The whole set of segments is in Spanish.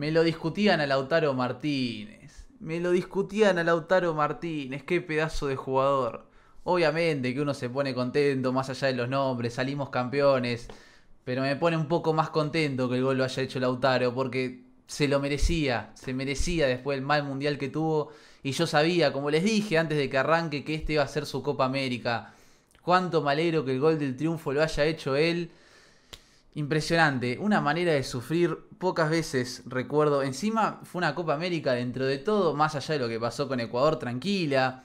Me lo discutían a Lautaro Martínez. Me lo discutían a Lautaro Martínez. Qué pedazo de jugador. Obviamente que uno se pone contento más allá de los nombres. Salimos campeones. Pero me pone un poco más contento que el gol lo haya hecho Lautaro. Porque se lo merecía. Se merecía después del mal mundial que tuvo. Y yo sabía, como les dije antes de que arranque, que este iba a ser su Copa América. Cuánto malero que el gol del triunfo lo haya hecho él Impresionante, una manera de sufrir, pocas veces recuerdo. Encima fue una Copa América dentro de todo, más allá de lo que pasó con Ecuador, tranquila.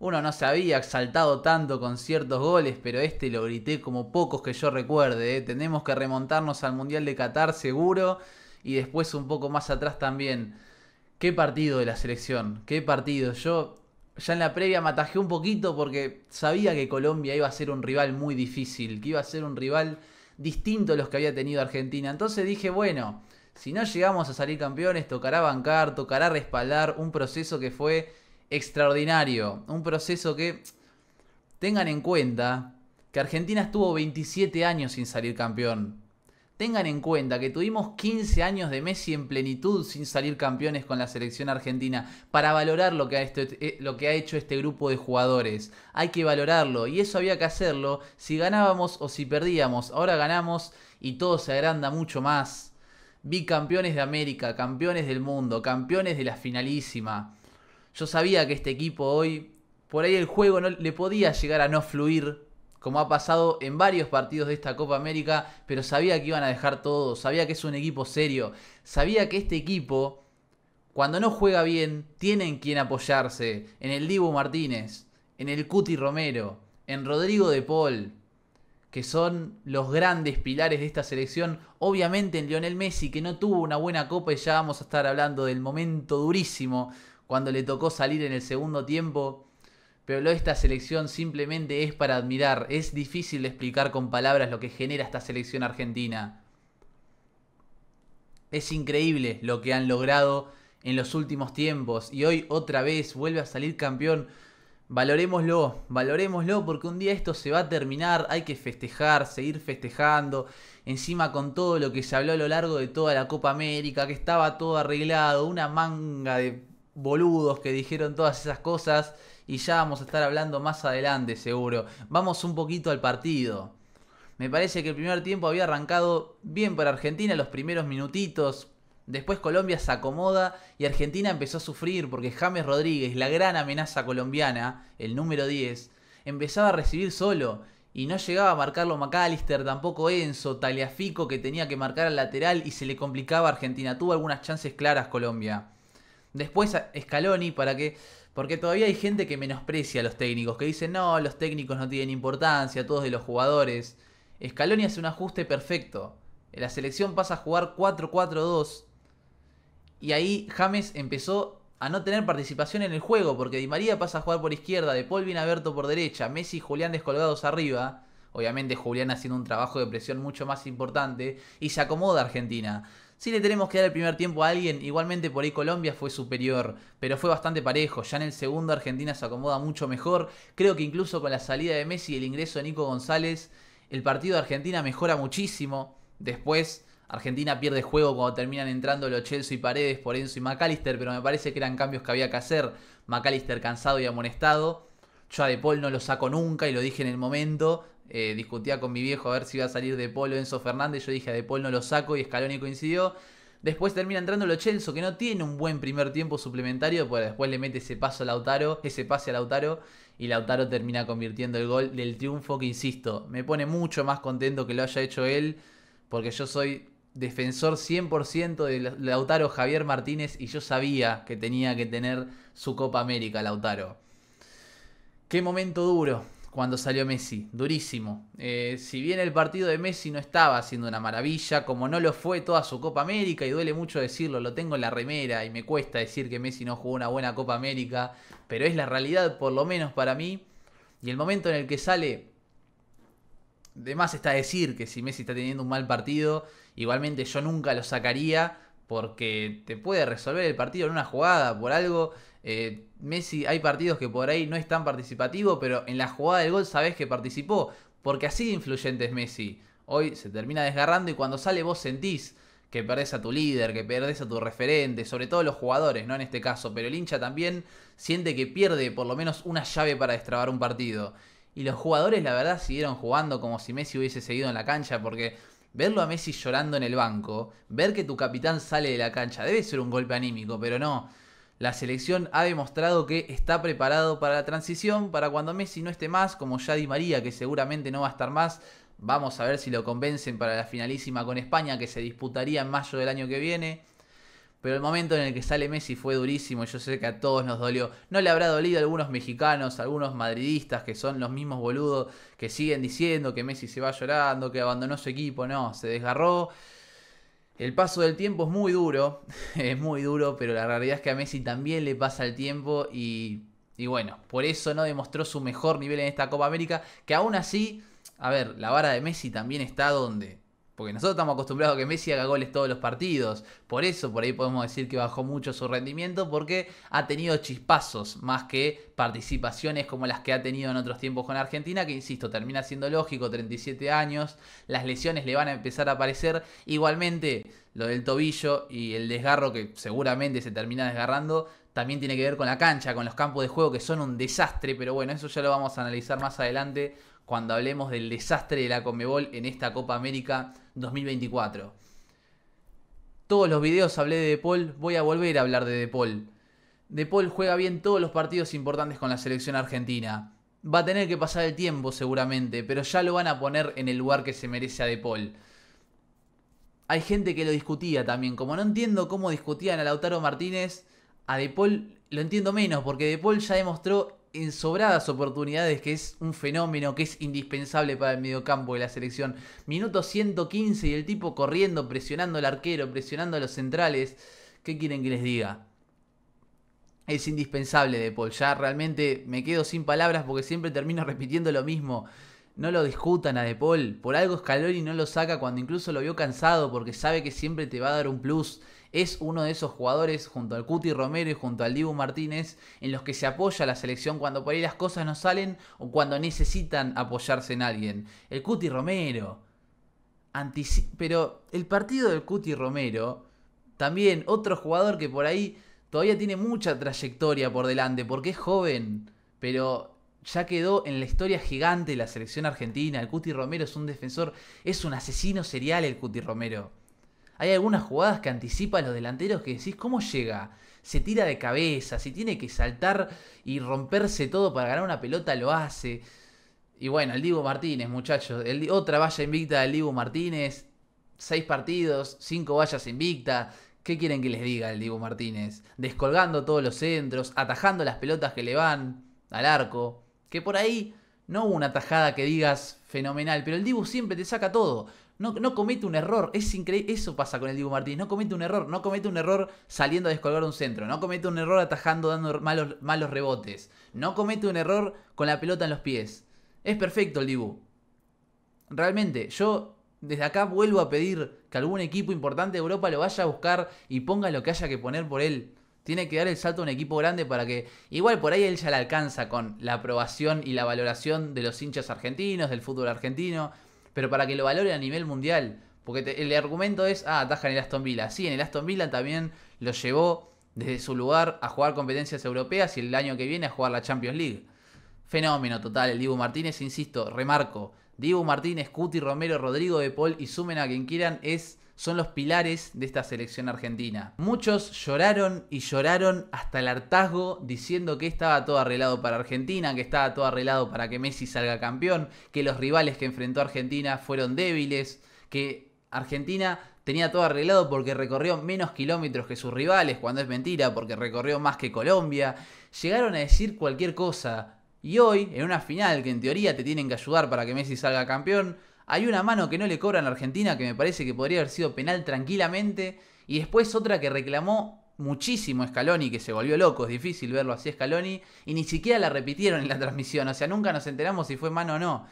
Uno no se había exaltado tanto con ciertos goles, pero este lo grité como pocos que yo recuerde. ¿eh? Tenemos que remontarnos al Mundial de Qatar seguro y después un poco más atrás también. Qué partido de la selección, qué partido. Yo ya en la previa mataje un poquito porque sabía que Colombia iba a ser un rival muy difícil, que iba a ser un rival Distinto a los que había tenido Argentina. Entonces dije, bueno, si no llegamos a salir campeones, tocará bancar, tocará respaldar un proceso que fue extraordinario. Un proceso que tengan en cuenta que Argentina estuvo 27 años sin salir campeón. Tengan en cuenta que tuvimos 15 años de Messi en plenitud sin salir campeones con la selección argentina para valorar este, eh, lo que, ha hecho este grupo de jugadores. Hay que valorarlo y eso había que hacerlo si ganábamos o si perdíamos. Ahora ganamos y todo se agranda mucho más. Vi campeones de América, campeones del mundo, campeones de la finalísima. Yo sabía que este equipo hoy, por ahí el juego no, le podía llegar a no fluir como ha pasado en varios partidos de esta Copa América, pero sabía que iban a dejar todo, sabía que es un equipo serio, sabía que este equipo, cuando no juega bien, tiene en quien apoyarse, en el Dibu Martínez, en el Cuti Romero, en Rodrigo de Paul, que son los grandes pilares de esta selección. Obviamente en Lionel Messi, que no tuvo una buena copa y ya vamos a estar hablando del momento durísimo cuando le tocó salir en el segundo tiempo. Pero esta selección simplemente es para admirar. Es difícil de explicar con palabras lo que genera esta selección argentina. Es increíble lo que han logrado en los últimos tiempos. Y hoy otra vez vuelve a salir campeón. Valorémoslo, valorémoslo porque un día esto se va a terminar, hay que festejar, seguir festejando, encima con todo lo que se habló a lo largo de toda la Copa América, que estaba todo arreglado, una manga de boludos que dijeron todas esas cosas y ya vamos a estar hablando más adelante seguro. Vamos un poquito al partido. Me parece que el primer tiempo había arrancado bien para Argentina los primeros minutitos. Después Colombia se acomoda y Argentina empezó a sufrir porque James Rodríguez, la gran amenaza colombiana, el número 10, empezaba a recibir solo y no llegaba a marcarlo McAllister, tampoco Enzo, Taliafico que tenía que marcar al lateral y se le complicaba a Argentina. Tuvo algunas chances claras Colombia. Después Scaloni para que... Porque todavía hay gente que menosprecia a los técnicos, que dice, no, los técnicos no tienen importancia, todos de los jugadores. Scaloni hace un ajuste perfecto. La selección pasa a jugar 4-4-2. Y ahí James empezó a no tener participación en el juego, porque Di María pasa a jugar por izquierda, De Paul abierto por derecha, Messi y Julián descolgados arriba. Obviamente Julián haciendo un trabajo de presión mucho más importante y se acomoda Argentina. Si le tenemos que dar el primer tiempo a alguien, igualmente por ahí Colombia fue superior, pero fue bastante parejo, ya en el segundo Argentina se acomoda mucho mejor, creo que incluso con la salida de Messi y el ingreso de Nico González, el partido de Argentina mejora muchísimo, después Argentina pierde juego cuando terminan entrando los Chelsea y Paredes por Enzo y McAllister, pero me parece que eran cambios que había que hacer, McAllister cansado y amonestado, yo De Paul no lo saco nunca y lo dije en el momento, eh, discutía con mi viejo a ver si iba a salir De Polo Enzo Fernández. Yo dije De Polo no lo saco y Scaloni coincidió. Después termina entrando lo Chelso, que no tiene un buen primer tiempo suplementario, pues después le mete ese paso a Lautaro, ese pase a Lautaro, y Lautaro termina convirtiendo el gol del triunfo que insisto. Me pone mucho más contento que lo haya hecho él, porque yo soy defensor 100% de Lautaro Javier Martínez y yo sabía que tenía que tener su Copa América Lautaro. Qué momento duro, cuando salió Messi, durísimo. Eh, si bien el partido de Messi no estaba haciendo una maravilla, como no lo fue toda su Copa América, y duele mucho decirlo, lo tengo en la remera y me cuesta decir que Messi no jugó una buena Copa América, pero es la realidad por lo menos para mí, y el momento en el que sale, de más está decir que si Messi está teniendo un mal partido, igualmente yo nunca lo sacaría porque te puede resolver el partido en una jugada, por algo. Eh, Messi, hay partidos que por ahí no es tan participativo, pero en la jugada del gol sabes que participó, porque así de influyente es Messi. Hoy se termina desgarrando y cuando sale vos sentís que perdés a tu líder, que perdés a tu referente, sobre todo los jugadores, ¿no? En este caso, pero el hincha también siente que pierde por lo menos una llave para destrabar un partido. Y los jugadores, la verdad, siguieron jugando como si Messi hubiese seguido en la cancha, porque verlo a Messi llorando en el banco, ver que tu capitán sale de la cancha, debe ser un golpe anímico, pero no. La selección ha demostrado que está preparado para la transición, para cuando Messi no esté más, como ya Di María, que seguramente no va a estar más. Vamos a ver si lo convencen para la finalísima con España, que se disputaría en mayo del año que viene. Pero el momento en el que sale Messi fue durísimo, yo sé que a todos nos dolió. No le habrá dolido a algunos mexicanos, a algunos madridistas que son los mismos boludos que siguen diciendo que Messi se va llorando, que abandonó su equipo, no, se desgarró. El paso del tiempo es muy duro, es muy duro, pero la realidad es que a Messi también le pasa el tiempo y, y bueno, por eso no demostró su mejor nivel en esta Copa América, que aún así, a ver, la vara de Messi también está donde porque nosotros estamos acostumbrados a que Messi haga goles todos los partidos. Por eso, por ahí podemos decir que bajó mucho su rendimiento, porque ha tenido chispazos más que participaciones como las que ha tenido en otros tiempos con Argentina, que insisto, termina siendo lógico, 37 años, las lesiones le van a empezar a aparecer. Igualmente, lo del tobillo y el desgarro que seguramente se termina desgarrando, también tiene que ver con la cancha, con los campos de juego que son un desastre, pero bueno, eso ya lo vamos a analizar más adelante cuando hablemos del desastre de la Comebol en esta Copa América 2024. Todos los videos hablé de De Paul, voy a volver a hablar de De Paul. De Paul juega bien todos los partidos importantes con la selección argentina. Va a tener que pasar el tiempo seguramente, pero ya lo van a poner en el lugar que se merece a De Paul. Hay gente que lo discutía también, como no entiendo cómo discutían a Lautaro Martínez, a De Paul lo entiendo menos, porque De Paul ya demostró en sobradas oportunidades, que es un fenómeno que es indispensable para el mediocampo de la selección. Minuto 115 y el tipo corriendo, presionando al arquero, presionando a los centrales. ¿Qué quieren que les diga? Es indispensable De Paul. Ya realmente me quedo sin palabras porque siempre termino repitiendo lo mismo. No lo discutan a De Paul. Por algo y no lo saca cuando incluso lo vio cansado porque sabe que siempre te va a dar un plus es uno de esos jugadores junto al Cuti Romero y junto al Dibu Martínez en los que se apoya la selección cuando por ahí las cosas no salen o cuando necesitan apoyarse en alguien. El Cuti Romero. Pero el partido del Cuti Romero, también otro jugador que por ahí todavía tiene mucha trayectoria por delante porque es joven, pero ya quedó en la historia gigante de la selección argentina. El Cuti Romero es un defensor, es un asesino serial el Cuti Romero. Hay algunas jugadas que anticipa los delanteros que decís, ¿cómo llega? Se tira de cabeza, si tiene que saltar y romperse todo para ganar una pelota, lo hace. Y bueno, el Dibu Martínez, muchachos. El, otra valla invicta del Dibu Martínez. Seis partidos, cinco vallas invicta. ¿Qué quieren que les diga el Dibu Martínez? Descolgando todos los centros, atajando las pelotas que le van al arco. Que por ahí no hubo una tajada que digas fenomenal, pero el Dibu siempre te saca todo. No, comete un error. Es Eso pasa con el Dibu Martínez. No comete un error. No comete un error saliendo a descolgar un centro. No comete un error atajando, dando malos, malos rebotes. No comete un error con la pelota en los pies. Es perfecto el Dibu. Realmente, yo desde acá vuelvo a pedir que algún equipo importante de Europa lo vaya a buscar y ponga lo que haya que poner por él. Tiene que dar el salto a un equipo grande para que. Igual por ahí él ya la alcanza con la aprobación y la valoración de los hinchas argentinos, del fútbol argentino pero para que lo valore a nivel mundial. Porque el argumento es, ah, ataja en el Aston Villa. Sí, en el Aston Villa también lo llevó desde su lugar a jugar competencias europeas y el año que viene a jugar la Champions League. Fenómeno total, el Dibu Martínez, insisto, remarco. Dibu Martínez, Cuti Romero, Rodrigo de Paul y sumen a quien quieran, es son los pilares de esta selección argentina. Muchos lloraron y lloraron hasta el hartazgo diciendo que estaba todo arreglado para Argentina, que estaba todo arreglado para que Messi salga campeón, que los rivales que enfrentó Argentina fueron débiles, que Argentina tenía todo arreglado porque recorrió menos kilómetros que sus rivales, cuando es mentira, porque recorrió más que Colombia. Llegaron a decir cualquier cosa. Y hoy, en una final que en teoría te tienen que ayudar para que Messi salga campeón, hay una mano que no le cobran a Argentina que me parece que podría haber sido penal tranquilamente. Y después otra que reclamó muchísimo Scaloni, que se volvió loco. Es difícil verlo así Scaloni. Y ni siquiera la repitieron en la transmisión. O sea, nunca nos enteramos si fue mano o no.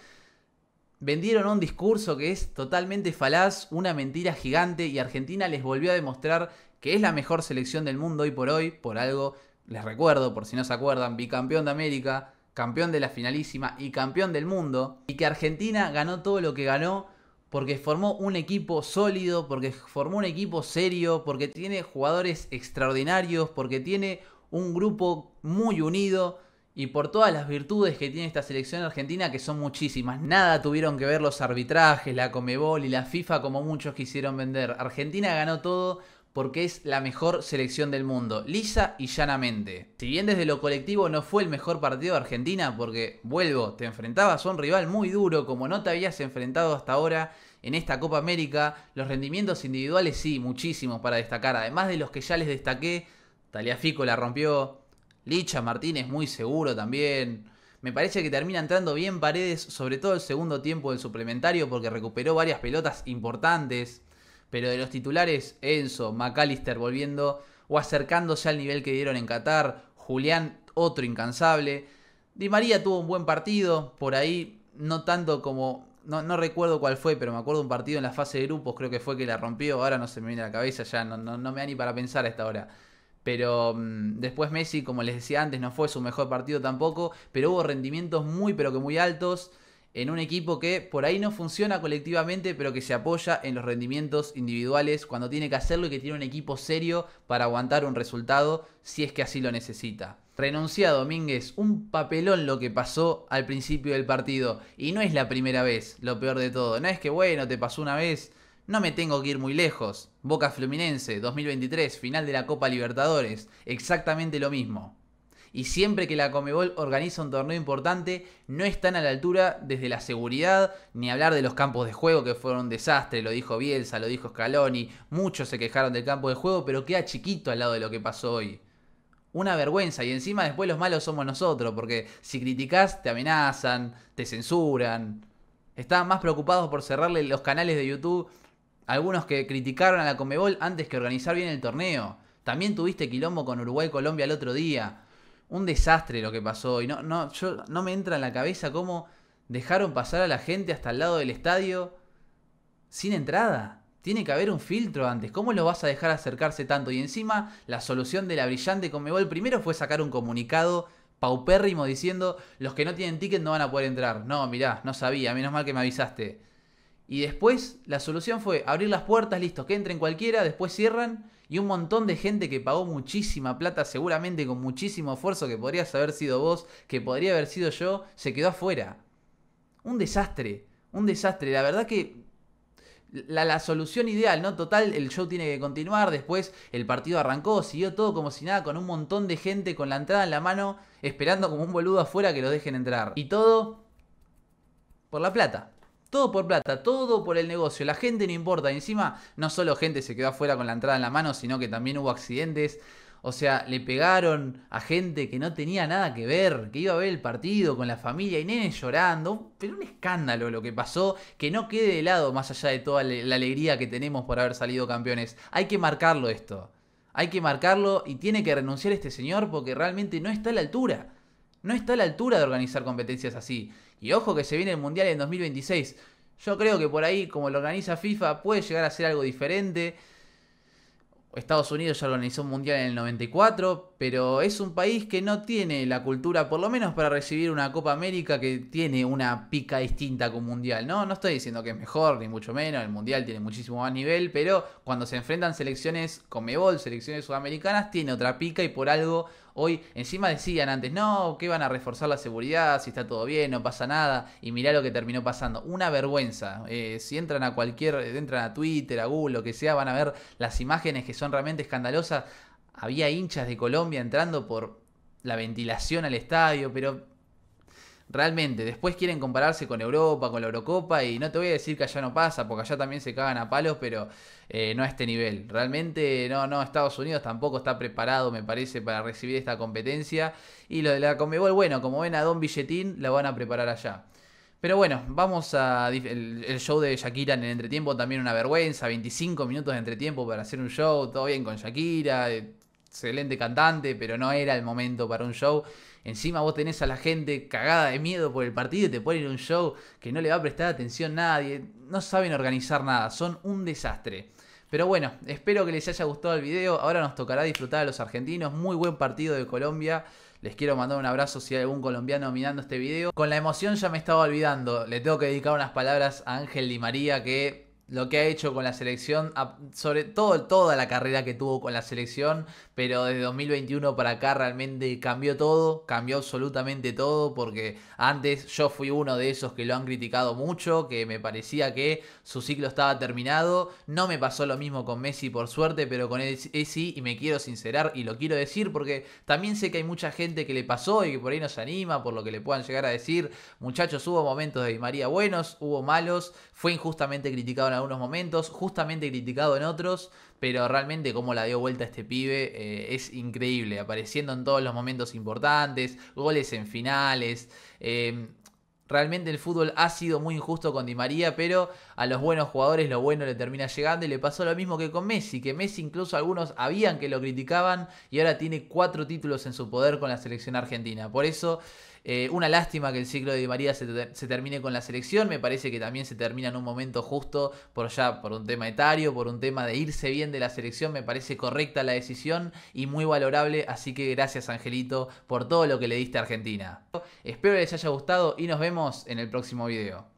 Vendieron un discurso que es totalmente falaz, una mentira gigante. Y Argentina les volvió a demostrar que es la mejor selección del mundo hoy por hoy. Por algo, les recuerdo, por si no se acuerdan, bicampeón de América campeón de la finalísima y campeón del mundo, y que Argentina ganó todo lo que ganó porque formó un equipo sólido, porque formó un equipo serio, porque tiene jugadores extraordinarios, porque tiene un grupo muy unido y por todas las virtudes que tiene esta selección argentina, que son muchísimas. Nada tuvieron que ver los arbitrajes, la Comebol y la FIFA como muchos quisieron vender. Argentina ganó todo porque es la mejor selección del mundo, lisa y llanamente. Si bien desde lo colectivo no fue el mejor partido de Argentina, porque, vuelvo, te enfrentabas a un rival muy duro como no te habías enfrentado hasta ahora en esta Copa América, los rendimientos individuales sí, muchísimos para destacar, además de los que ya les destaqué, Taliafico la rompió, Licha Martínez muy seguro también. Me parece que termina entrando bien Paredes, sobre todo el segundo tiempo del suplementario, porque recuperó varias pelotas importantes. Pero de los titulares, Enzo, McAllister volviendo o acercándose al nivel que dieron en Qatar, Julián otro incansable. Di María tuvo un buen partido, por ahí no tanto como. No, recuerdo cuál fue, pero me acuerdo un partido en la fase de grupos, creo que fue que la rompió. Ahora no se me viene a la cabeza, ya no, no, me da ni para pensar a esta hora. Pero mm, después Messi, como les decía antes, no fue su mejor partido tampoco, pero hubo rendimientos muy, pero que muy altos en un equipo que por ahí no funciona colectivamente, pero que se apoya en los rendimientos individuales cuando tiene que hacerlo y que tiene un equipo serio para aguantar un resultado si es que así lo necesita. Renuncia Domínguez, un papelón lo que pasó al principio del partido. Y no es la primera vez, lo peor de todo. No es que bueno, te pasó una vez. No me tengo que ir muy lejos. Boca Fluminense, 2023, final de la Copa Libertadores. Exactamente lo mismo y siempre que la Comebol organiza un torneo importante no están a la altura desde la seguridad, ni hablar de los campos de juego que fueron un desastre, lo dijo Bielsa, lo dijo Scaloni, muchos se quejaron del campo de juego, pero queda chiquito al lado de lo que pasó hoy. Una vergüenza y encima después los malos somos nosotros, porque si criticas te amenazan, te censuran. Estaban más preocupados por cerrarle los canales de YouTube algunos que criticaron a la Comebol antes que organizar bien el torneo. También tuviste quilombo con Uruguay-Colombia y el otro día un desastre lo que pasó y no, no, yo, no me entra en la cabeza cómo dejaron pasar a la gente hasta el lado del estadio sin entrada. Tiene que haber un filtro antes. ¿Cómo lo vas a dejar acercarse tanto? Y encima, la solución de la brillante Conmebol primero fue sacar un comunicado paupérrimo diciendo los que no tienen ticket no van a poder entrar. No, mirá, no sabía, menos mal que me avisaste. Y después la solución fue abrir las puertas, listo, que entren cualquiera, después cierran y un montón de gente que pagó muchísima plata, seguramente con muchísimo esfuerzo, que podrías haber sido vos, que podría haber sido yo, se quedó afuera. Un desastre, un desastre. La verdad que la, solución ideal, ¿no? Total, el show tiene que continuar, después el partido arrancó, siguió todo como si nada, con un montón de gente con la entrada en la mano, esperando como un boludo afuera que lo dejen entrar. Y todo por la plata. Todo por plata, todo por el negocio. La gente no importa. Y encima, no solo gente se quedó afuera con la entrada en la mano, sino que también hubo accidentes. O sea, le pegaron a gente que no tenía nada que ver, que iba a ver el partido con la familia y nenes llorando. Pero un escándalo lo que pasó, que no quede de lado más allá de toda la alegría que tenemos por haber salido campeones. Hay que marcarlo esto. Hay que marcarlo y tiene que renunciar este señor porque realmente no está a la altura. No está a la altura de organizar competencias así. Y ojo que se viene el Mundial en 2026. Yo creo que por ahí, como lo organiza FIFA, puede llegar a ser algo diferente. Estados Unidos ya organizó un mundial en el 94, pero es un país que no tiene la cultura, por lo menos para recibir una Copa América que tiene una pica distinta con mundial, ¿no? No estoy diciendo que es mejor, ni mucho menos, el mundial tiene muchísimo más nivel, pero cuando se enfrentan selecciones con selecciones sudamericanas, tiene otra pica y por algo Hoy encima decían antes, no, que van a reforzar la seguridad, si está todo bien, no pasa nada. Y mirá lo que terminó pasando. Una vergüenza. Eh, si entran a cualquier, eh, entran a Twitter, a Google, lo que sea, van a ver las imágenes que son realmente escandalosas. Había hinchas de Colombia entrando por la ventilación al estadio, pero Realmente, después quieren compararse con Europa, con la Eurocopa, y no te voy a decir que allá no pasa, porque allá también se cagan a palos, pero eh, no a este nivel. Realmente, no, no, Estados Unidos tampoco está preparado, me parece, para recibir esta competencia. Y lo de la Conmebol, bueno, como ven a Don Billetín, la van a preparar allá. Pero bueno, vamos a. El, show de Shakira en el entretiempo también una vergüenza. 25 minutos de entretiempo para hacer un show. Todo bien con Shakira. Eh, excelente cantante, pero no era el momento para un show. Encima vos tenés a la gente cagada de miedo por el partido y te ponen un show que no le va a prestar atención nadie. No saben organizar nada, son un desastre. Pero bueno, espero que les haya gustado el video. Ahora nos tocará disfrutar a los argentinos. Muy buen partido de Colombia. Les quiero mandar un abrazo si hay algún colombiano mirando este video. Con la emoción ya me estaba olvidando. Le tengo que dedicar unas palabras a Ángel Di María que lo que ha hecho con la selección, sobre todo toda la carrera que tuvo con la selección, pero desde 2021 para acá realmente cambió todo, cambió absolutamente todo, porque antes yo fui uno de esos que lo han criticado mucho, que me parecía que su ciclo estaba terminado, no me pasó lo mismo con Messi por suerte, pero con él sí, y me quiero sincerar y lo quiero decir, porque también sé que hay mucha gente que le pasó y que por ahí nos anima, por lo que le puedan llegar a decir, muchachos, hubo momentos de María buenos, hubo malos, fue injustamente criticado en algunos momentos, justamente criticado en otros, pero realmente como la dio vuelta este pibe eh, es increíble, apareciendo en todos los momentos importantes, goles en finales. Em, realmente el fútbol ha sido muy injusto con Di María, pero a los buenos jugadores lo bueno le termina llegando y le pasó lo mismo que con Messi, que Messi incluso algunos habían que lo criticaban y ahora tiene cuatro títulos en su poder con la selección argentina. Por eso eh, una lástima que el ciclo de Di María se, se, termine con la selección. Me parece que también se termina en un momento justo por ya por un tema etario, por un tema de irse bien de la selección. Me parece correcta la decisión y muy valorable. Así que gracias, Angelito, por todo lo que le diste a Argentina. Espero les haya gustado y nos vemos en el próximo video.